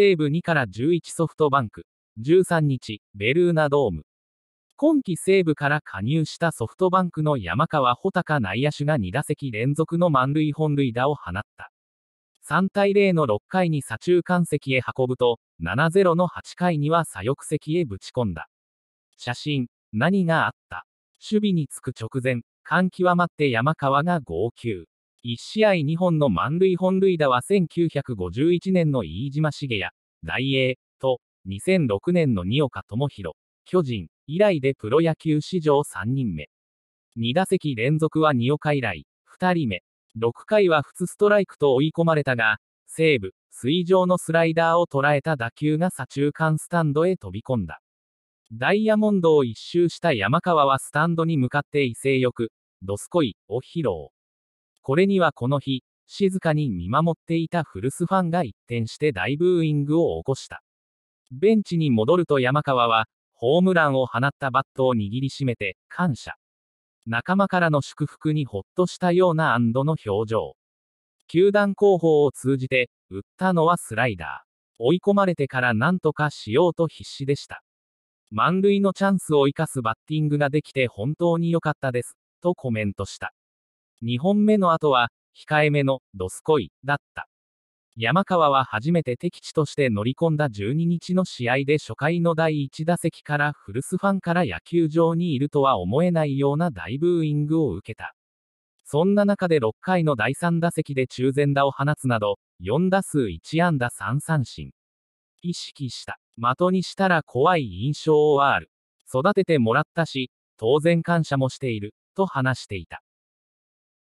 西武2から11ソフトバンク。13日、ベルーナドーム。今季西部から加入したソフトバンクの山川穂高内野手が2打席連続の満塁本塁打を放った。3対0の6回に左中間席へ運ぶと、7-0の8回には左翼席へぶち込んだ。写真、何があった守備につく直前、感極まって山川が号泣。1試合2本の満塁本塁打は1951年の飯島茂や大英、と、2006年の二岡智弘、巨人、以来でプロ野球史上3人目。2打席連続は二岡以来、2人目。6回は普通ストライクと追い込まれたが、西武、水上のスライダーを捉えた打球が左中間スタンドへ飛び込んだ。ダイヤモンドを一周した山川はスタンドに向かって威勢よく、ドスコイを披露。これにはこの日、静かに見守っていた古巣ファンが一転して大ブーイングを起こした。ベンチに戻ると山川は、ホームランを放ったバットを握りしめて、感謝。仲間からの祝福にほっとしたような安堵の表情。球団広報を通じて、打ったのはスライダー。追い込まれてから何とかしようと必死でした。満塁のチャンスを生かすバッティングができて本当に良かったです、とコメントした。2本目の後は、控えめの、ドスコイ、だった。山川は初めて敵地として乗り込んだ12日の試合で初回の第1打席から古巣ファンから野球場にいるとは思えないような大ブーイングを受けた。そんな中で6回の第3打席で中前打を放つなど、4打数1安打3三振。意識した。的にしたら怖い印象はある。育ててもらったし、当然感謝もしている、と話していた。